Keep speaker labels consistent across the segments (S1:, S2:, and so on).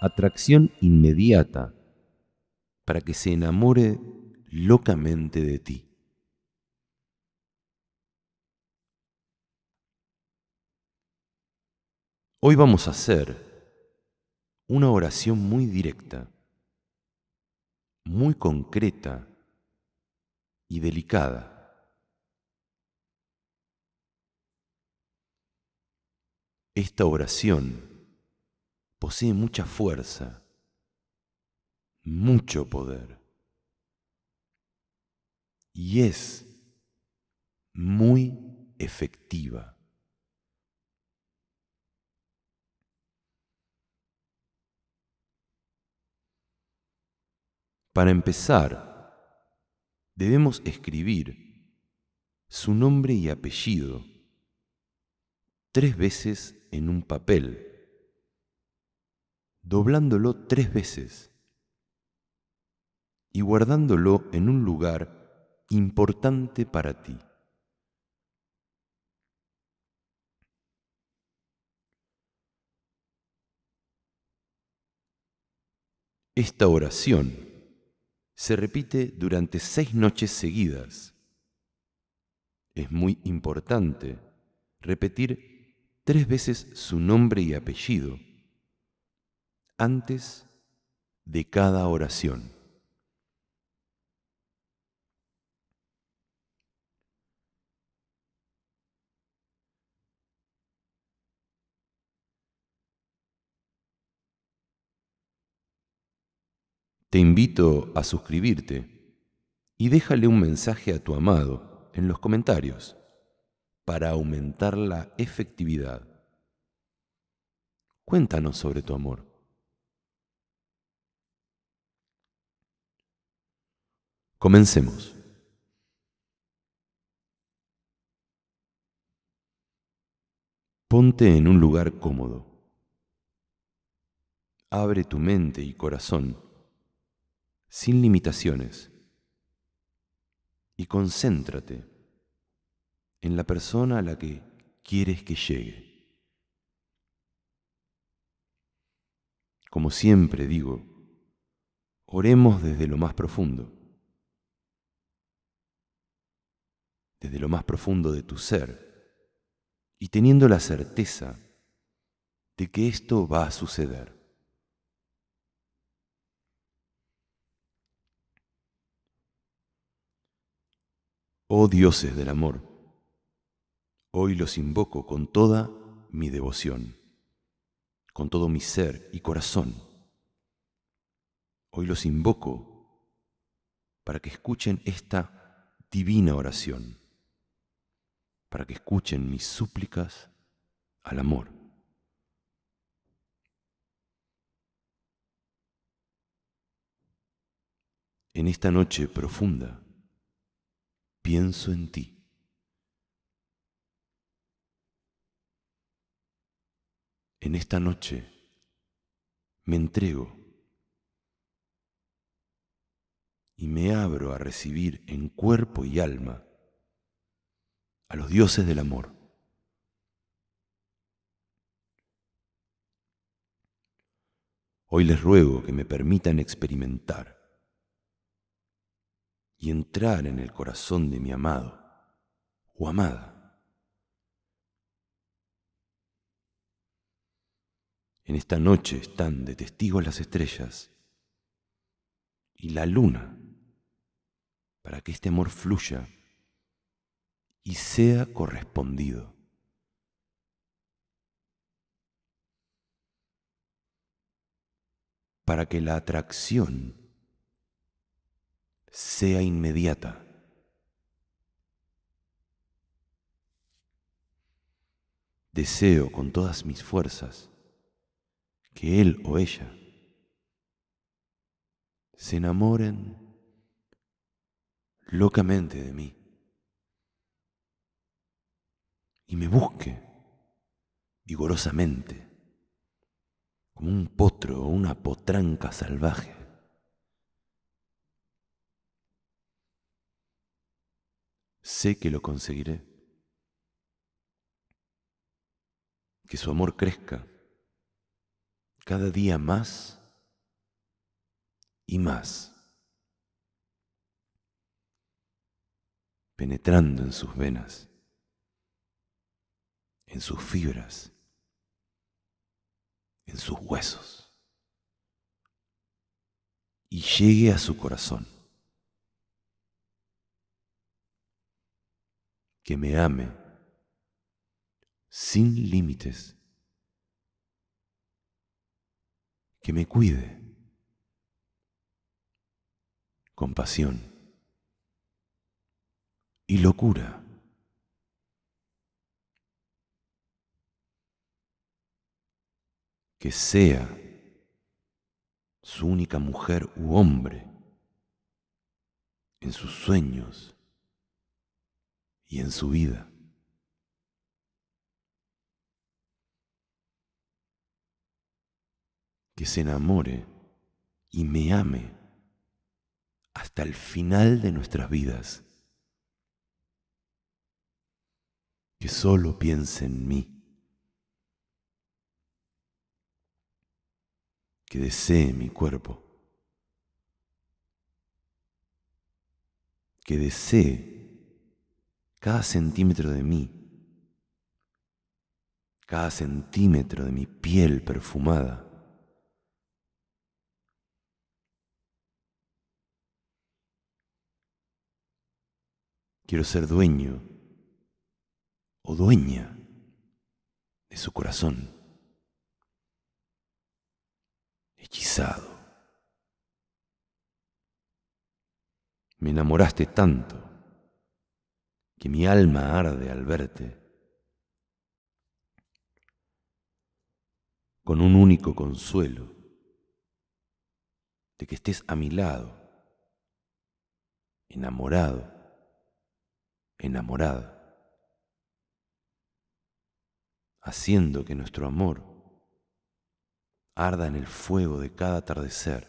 S1: Atracción inmediata para que se enamore locamente de ti. Hoy vamos a hacer una oración muy directa, muy concreta y delicada. Esta oración posee mucha fuerza, mucho poder y es muy efectiva. Para empezar, debemos escribir su nombre y apellido tres veces en un papel, doblándolo tres veces y guardándolo en un lugar importante para ti. Esta oración se repite durante seis noches seguidas. Es muy importante repetir tres veces su nombre y apellido antes de cada oración. Te invito a suscribirte y déjale un mensaje a tu amado en los comentarios para aumentar la efectividad. Cuéntanos sobre tu amor. Comencemos. Ponte en un lugar cómodo. Abre tu mente y corazón sin limitaciones y concéntrate en la persona a la que quieres que llegue. Como siempre digo, oremos desde lo más profundo, desde lo más profundo de tu ser, y teniendo la certeza de que esto va a suceder. Oh dioses del amor, Hoy los invoco con toda mi devoción, con todo mi ser y corazón. Hoy los invoco para que escuchen esta divina oración, para que escuchen mis súplicas al amor. En esta noche profunda, pienso en ti. En esta noche me entrego y me abro a recibir en cuerpo y alma a los dioses del amor. Hoy les ruego que me permitan experimentar y entrar en el corazón de mi amado o amada. En esta noche están de testigos las estrellas y la luna para que este amor fluya y sea correspondido. Para que la atracción sea inmediata. Deseo con todas mis fuerzas que él o ella se enamoren locamente de mí y me busque vigorosamente, como un potro o una potranca salvaje. Sé que lo conseguiré, que su amor crezca cada día más y más, penetrando en sus venas, en sus fibras, en sus huesos, y llegue a su corazón. Que me ame sin límites que me cuide. Compasión y locura. Que sea su única mujer u hombre en sus sueños y en su vida. que se enamore y me ame hasta el final de nuestras vidas. Que solo piense en mí. Que desee mi cuerpo. Que desee cada centímetro de mí. Cada centímetro de mi piel perfumada Quiero ser dueño o dueña de su corazón. Hechizado. Me enamoraste tanto que mi alma arde al verte. Con un único consuelo de que estés a mi lado, enamorado enamorada, haciendo que nuestro amor arda en el fuego de cada atardecer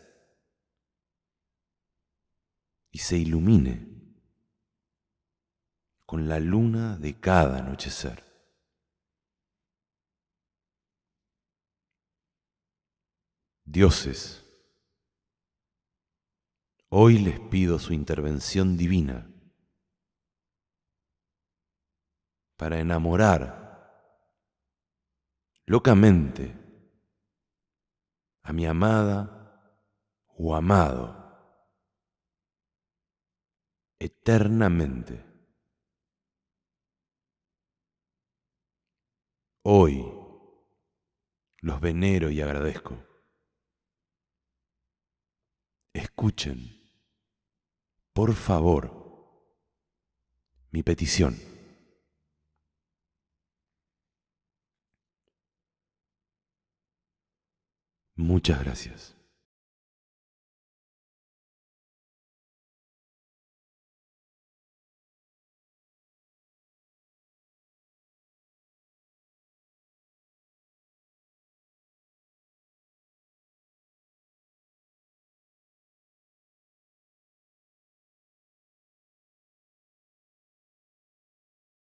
S1: y se ilumine con la luna de cada anochecer. Dioses, hoy les pido su intervención divina para enamorar locamente a mi amada o amado eternamente. Hoy los venero y agradezco. Escuchen, por favor, mi petición. Muchas gracias.